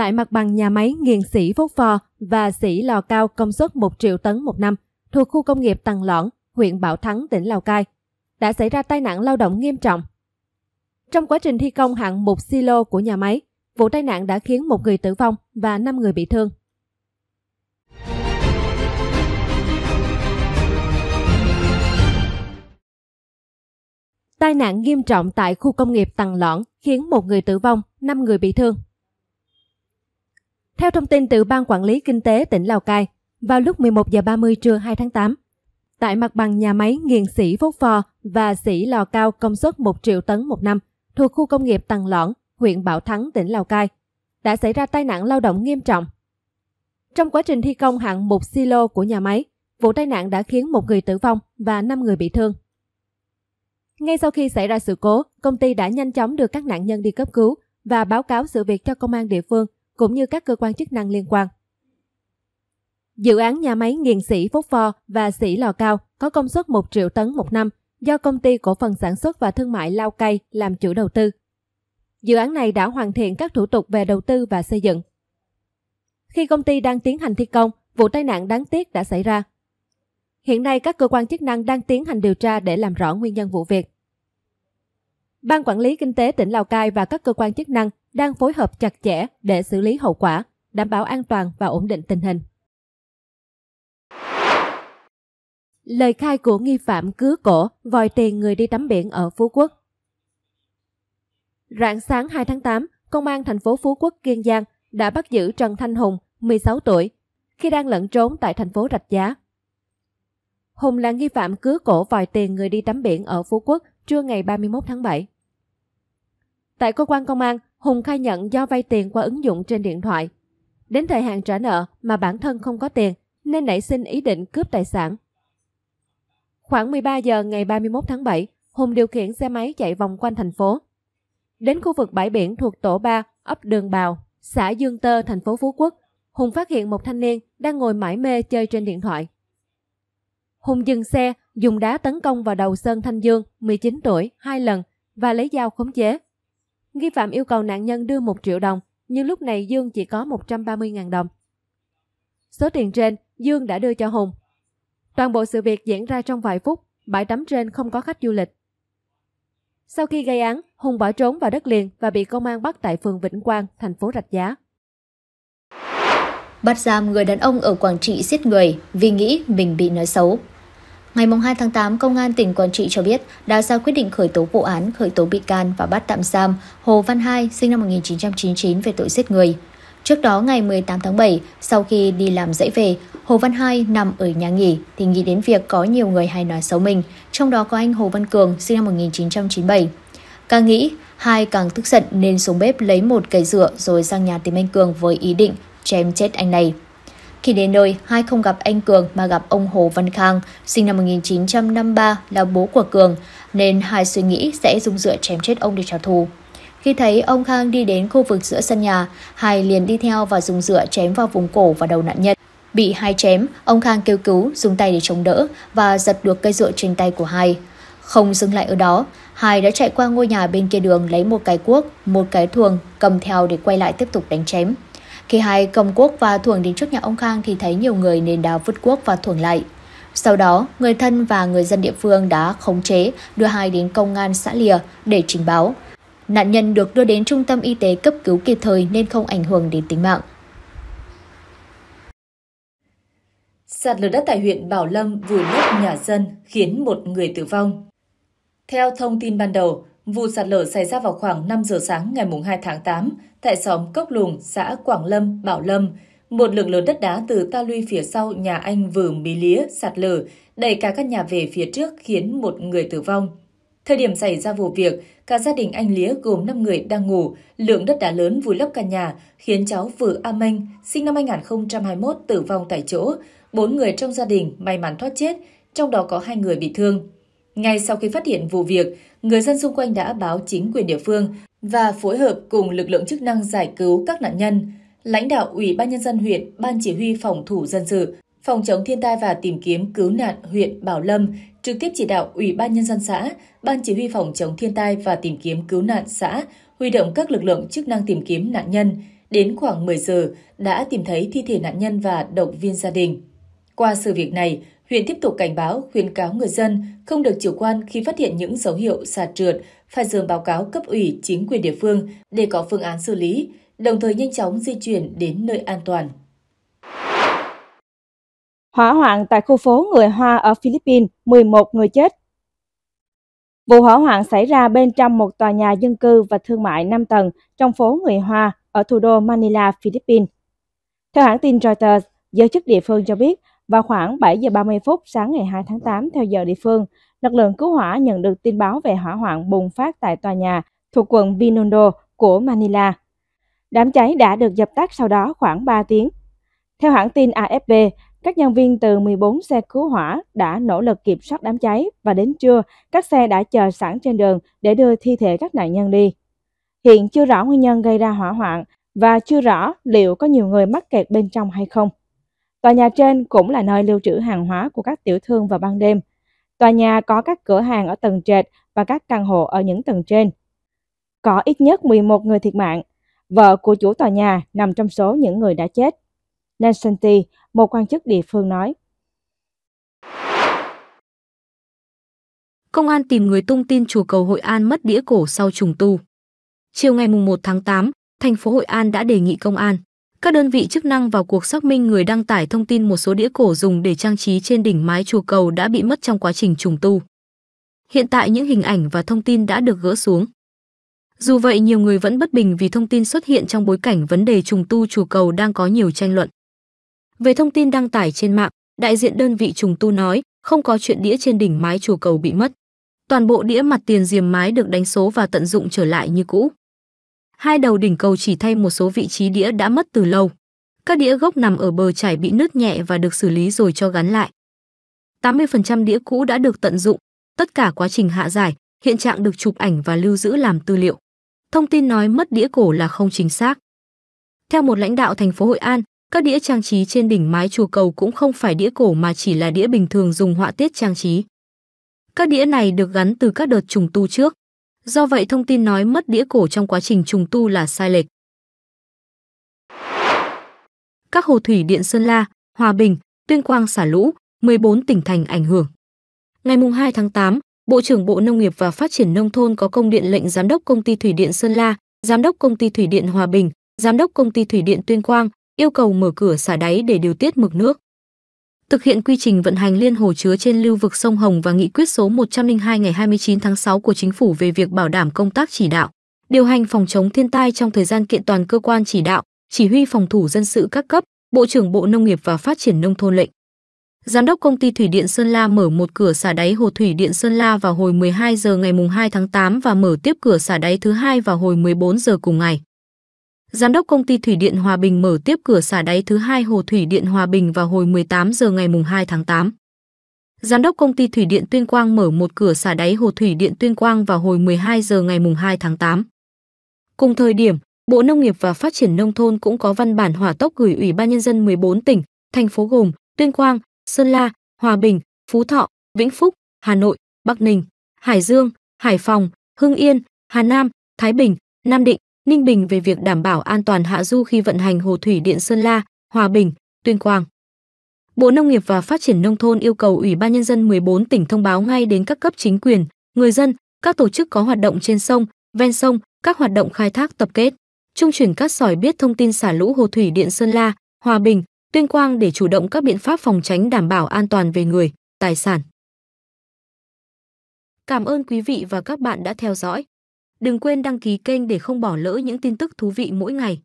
tại mặt bằng nhà máy nghiền sỉ Phúc Phò và sỉ Lò Cao công suất 1 triệu tấn một năm thuộc khu công nghiệp Tầng Lõn, huyện Bảo Thắng, tỉnh Lào Cai, đã xảy ra tai nạn lao động nghiêm trọng. Trong quá trình thi công hạng mục silo của nhà máy, vụ tai nạn đã khiến một người tử vong và 5 người bị thương. Tai nạn nghiêm trọng tại khu công nghiệp Tầng Lõn khiến một người tử vong, 5 người bị thương theo thông tin từ Ban Quản lý Kinh tế tỉnh Lào Cai, vào lúc 11 giờ 30 trưa 2 tháng 8, tại mặt bằng nhà máy nghiền sỉ Phốt Phò và sỉ Lò Cao công suất 1 triệu tấn một năm thuộc khu công nghiệp Tàng Lõn, huyện Bảo Thắng, tỉnh Lào Cai, đã xảy ra tai nạn lao động nghiêm trọng. Trong quá trình thi công hạng mục silo của nhà máy, vụ tai nạn đã khiến một người tử vong và 5 người bị thương. Ngay sau khi xảy ra sự cố, công ty đã nhanh chóng đưa các nạn nhân đi cấp cứu và báo cáo sự việc cho công an địa phương cũng như các cơ quan chức năng liên quan. Dự án nhà máy nghiền sỉ Phúc Pho và sỉ Lò Cao có công suất 1 triệu tấn một năm do công ty cổ phần sản xuất và thương mại Lao Cai làm chủ đầu tư. Dự án này đã hoàn thiện các thủ tục về đầu tư và xây dựng. Khi công ty đang tiến hành thi công, vụ tai nạn đáng tiếc đã xảy ra. Hiện nay các cơ quan chức năng đang tiến hành điều tra để làm rõ nguyên nhân vụ việc. Ban quản lý kinh tế tỉnh Lào Cai và các cơ quan chức năng đang phối hợp chặt chẽ để xử lý hậu quả, đảm bảo an toàn và ổn định tình hình. Lời khai của nghi phạm cứa cổ vòi tiền người đi tắm biển ở Phú Quốc Rạng sáng 2 tháng 8, Công an thành phố Phú Quốc Kiên Giang đã bắt giữ Trần Thanh Hùng, 16 tuổi, khi đang lẫn trốn tại thành phố Rạch Giá. Hùng là nghi phạm cứa cổ vòi tiền người đi tắm biển ở Phú Quốc trưa ngày 31 tháng 7. Tại cơ quan công an, Hùng khai nhận do vay tiền qua ứng dụng trên điện thoại. Đến thời hạn trả nợ mà bản thân không có tiền nên nảy sinh ý định cướp tài sản. Khoảng 13 giờ ngày 31 tháng 7, Hùng điều khiển xe máy chạy vòng quanh thành phố. Đến khu vực bãi biển thuộc tổ 3, ấp Đường Bào, xã Dương Tơ, thành phố Phú Quốc, Hùng phát hiện một thanh niên đang ngồi mải mê chơi trên điện thoại. Hùng dừng xe, dùng đá tấn công vào đầu Sơn Thanh Dương, 19 tuổi, hai lần và lấy dao khống chế. Nghi phạm yêu cầu nạn nhân đưa 1 triệu đồng, nhưng lúc này Dương chỉ có 130.000 đồng. Số tiền trên, Dương đã đưa cho Hùng. Toàn bộ sự việc diễn ra trong vài phút, bãi tắm trên không có khách du lịch. Sau khi gây án, Hùng bỏ trốn vào đất liền và bị công an bắt tại phường Vĩnh Quang, thành phố Rạch Giá. Bắt giam người đàn ông ở Quảng Trị giết người vì nghĩ mình bị nói xấu. Ngày 2 tháng 8, Công an tỉnh Quảng Trị cho biết đã ra quyết định khởi tố vụ án, khởi tố bị can và bắt tạm giam Hồ Văn Hai, sinh năm 1999 về tội giết người. Trước đó, ngày 18 tháng 7, sau khi đi làm dãy về, Hồ Văn Hai nằm ở nhà nghỉ thì nghĩ đến việc có nhiều người hay nói xấu mình, trong đó có anh Hồ Văn Cường, sinh năm 1997. Càng nghĩ, Hai càng tức giận nên xuống bếp lấy một cây dựa rồi sang nhà tìm anh Cường với ý định chém chết anh này. Khi đến nơi, hai không gặp anh Cường mà gặp ông Hồ Văn Khang, sinh năm 1953 là bố của Cường, nên hai suy nghĩ sẽ dùng dựa chém chết ông để trả thù. Khi thấy ông Khang đi đến khu vực giữa sân nhà, hai liền đi theo và dùng dựa chém vào vùng cổ và đầu nạn nhân. Bị hai chém, ông Khang kêu cứu, dùng tay để chống đỡ và giật được cây dựa trên tay của hai. Không dừng lại ở đó, Hai đã chạy qua ngôi nhà bên kia đường lấy một cái cuốc, một cái thuồng cầm theo để quay lại tiếp tục đánh chém. Khi hai công quốc và thuồng đến trước nhà ông Khang thì thấy nhiều người nên đã vứt quốc và thuồng lại. Sau đó, người thân và người dân địa phương đã khống chế đưa hai đến công an xã Lìa để trình báo. Nạn nhân được đưa đến trung tâm y tế cấp cứu kịp thời nên không ảnh hưởng đến tính mạng. Sạt lở đất tại huyện Bảo Lâm vùi lấp nhà dân khiến một người tử vong. Theo thông tin ban đầu, Vụ sạt lở xảy ra vào khoảng 5 giờ sáng ngày 2 tháng 8 tại xóm Cốc Lùng, xã Quảng Lâm, Bảo Lâm. Một lượng lớn đất đá từ ta luy phía sau nhà anh vừa mí lía sạt lở, đẩy cả các nhà về phía trước khiến một người tử vong. Thời điểm xảy ra vụ việc, cả gia đình anh Lía gồm 5 người đang ngủ, lượng đất đá lớn vùi lấp căn nhà, khiến cháu Vừa A Minh sinh năm 2021, tử vong tại chỗ. Bốn người trong gia đình may mắn thoát chết, trong đó có hai người bị thương. Ngay sau khi phát hiện vụ việc, người dân xung quanh đã báo chính quyền địa phương và phối hợp cùng lực lượng chức năng giải cứu các nạn nhân. Lãnh đạo Ủy ban Nhân dân huyện, Ban Chỉ huy Phòng thủ Dân sự, Phòng chống thiên tai và tìm kiếm cứu nạn huyện Bảo Lâm trực tiếp chỉ đạo Ủy ban Nhân dân xã, Ban Chỉ huy Phòng chống thiên tai và tìm kiếm cứu nạn xã huy động các lực lượng chức năng tìm kiếm nạn nhân. Đến khoảng 10 giờ đã tìm thấy thi thể nạn nhân và động viên gia đình. Qua sự việc này, huyện tiếp tục cảnh báo, khuyến cáo người dân không được chủ quan khi phát hiện những dấu hiệu sạt trượt, phải dường báo cáo cấp ủy chính quyền địa phương để có phương án xử lý, đồng thời nhanh chóng di chuyển đến nơi an toàn. Hỏa hoạn tại khu phố người Hoa ở Philippines, 11 người chết. Vụ hỏa hoạn xảy ra bên trong một tòa nhà dân cư và thương mại 5 tầng trong phố người Hoa ở thủ đô Manila, Philippines. Theo hãng tin Reuters, giới chức địa phương cho biết vào khoảng 7 giờ 30 phút sáng ngày 2 tháng 8 theo giờ địa phương, lực lượng cứu hỏa nhận được tin báo về hỏa hoạn bùng phát tại tòa nhà thuộc quận Binondo của Manila. Đám cháy đã được dập tắt sau đó khoảng 3 tiếng. Theo hãng tin AFP, các nhân viên từ 14 xe cứu hỏa đã nỗ lực kiểm soát đám cháy và đến trưa, các xe đã chờ sẵn trên đường để đưa thi thể các nạn nhân đi. Hiện chưa rõ nguyên nhân gây ra hỏa hoạn và chưa rõ liệu có nhiều người mắc kẹt bên trong hay không. Tòa nhà trên cũng là nơi lưu trữ hàng hóa của các tiểu thương vào ban đêm. Tòa nhà có các cửa hàng ở tầng trệt và các căn hộ ở những tầng trên. Có ít nhất 11 người thiệt mạng. Vợ của chủ tòa nhà nằm trong số những người đã chết. Nansanti, một quan chức địa phương nói. Công an tìm người tung tin chùa cầu Hội An mất đĩa cổ sau trùng tu. Chiều ngày 1 tháng 8, thành phố Hội An đã đề nghị công an các đơn vị chức năng vào cuộc xác minh người đăng tải thông tin một số đĩa cổ dùng để trang trí trên đỉnh mái chùa cầu đã bị mất trong quá trình trùng tu. Hiện tại những hình ảnh và thông tin đã được gỡ xuống. Dù vậy nhiều người vẫn bất bình vì thông tin xuất hiện trong bối cảnh vấn đề trùng tu chùa cầu đang có nhiều tranh luận. Về thông tin đăng tải trên mạng, đại diện đơn vị trùng tu nói không có chuyện đĩa trên đỉnh mái chùa cầu bị mất. Toàn bộ đĩa mặt tiền diềm mái được đánh số và tận dụng trở lại như cũ hai đầu đỉnh cầu chỉ thay một số vị trí đĩa đã mất từ lâu. Các đĩa gốc nằm ở bờ trải bị nứt nhẹ và được xử lý rồi cho gắn lại. 80% đĩa cũ đã được tận dụng, tất cả quá trình hạ giải, hiện trạng được chụp ảnh và lưu giữ làm tư liệu. Thông tin nói mất đĩa cổ là không chính xác. Theo một lãnh đạo thành phố Hội An, các đĩa trang trí trên đỉnh mái chùa cầu cũng không phải đĩa cổ mà chỉ là đĩa bình thường dùng họa tiết trang trí. Các đĩa này được gắn từ các đợt trùng tu trước. Do vậy thông tin nói mất đĩa cổ trong quá trình trùng tu là sai lệch. Các hồ thủy điện Sơn La, Hòa Bình, Tuyên Quang xả lũ, 14 tỉnh thành ảnh hưởng. Ngày 2 tháng 8, Bộ trưởng Bộ Nông nghiệp và Phát triển Nông thôn có công điện lệnh Giám đốc Công ty Thủy điện Sơn La, Giám đốc Công ty Thủy điện Hòa Bình, Giám đốc Công ty Thủy điện Tuyên Quang yêu cầu mở cửa xả đáy để điều tiết mực nước thực hiện quy trình vận hành liên hồ chứa trên lưu vực sông Hồng và nghị quyết số 102 ngày 29 tháng 6 của chính phủ về việc bảo đảm công tác chỉ đạo, điều hành phòng chống thiên tai trong thời gian kiện toàn cơ quan chỉ đạo, chỉ huy phòng thủ dân sự các cấp, Bộ trưởng Bộ Nông nghiệp và Phát triển nông thôn lệnh. Giám đốc công ty thủy điện Sơn La mở một cửa xả đáy hồ thủy điện Sơn La vào hồi 12 giờ ngày mùng 2 tháng 8 và mở tiếp cửa xả đáy thứ hai vào hồi 14 giờ cùng ngày. Giám đốc công ty Thủy điện Hòa Bình mở tiếp cửa xả đáy thứ hai hồ Thủy điện Hòa Bình vào hồi 18 giờ ngày 2 tháng 8. Giám đốc công ty Thủy điện Tuyên Quang mở một cửa xả đáy hồ Thủy điện Tuyên Quang vào hồi 12 giờ ngày 2 tháng 8. Cùng thời điểm, Bộ Nông nghiệp và Phát triển Nông thôn cũng có văn bản hỏa tốc gửi Ủy ban Nhân dân 14 tỉnh, thành phố gồm Tuyên Quang, Sơn La, Hòa Bình, Phú Thọ, Vĩnh Phúc, Hà Nội, Bắc Ninh, Hải Dương, Hải Phòng, Hưng Yên, Hà Nam, Thái Bình, Nam Định, Ninh Bình về việc đảm bảo an toàn hạ du khi vận hành hồ thủy điện Sơn La, Hòa Bình, Tuyên Quang. Bộ Nông nghiệp và Phát triển Nông thôn yêu cầu Ủy ban Nhân dân 14 tỉnh thông báo ngay đến các cấp chính quyền, người dân, các tổ chức có hoạt động trên sông, ven sông, các hoạt động khai thác tập kết, trung chuyển các sỏi biết thông tin xả lũ hồ thủy điện Sơn La, Hòa Bình, Tuyên Quang để chủ động các biện pháp phòng tránh đảm bảo an toàn về người, tài sản. Cảm ơn quý vị và các bạn đã theo dõi. Đừng quên đăng ký kênh để không bỏ lỡ những tin tức thú vị mỗi ngày.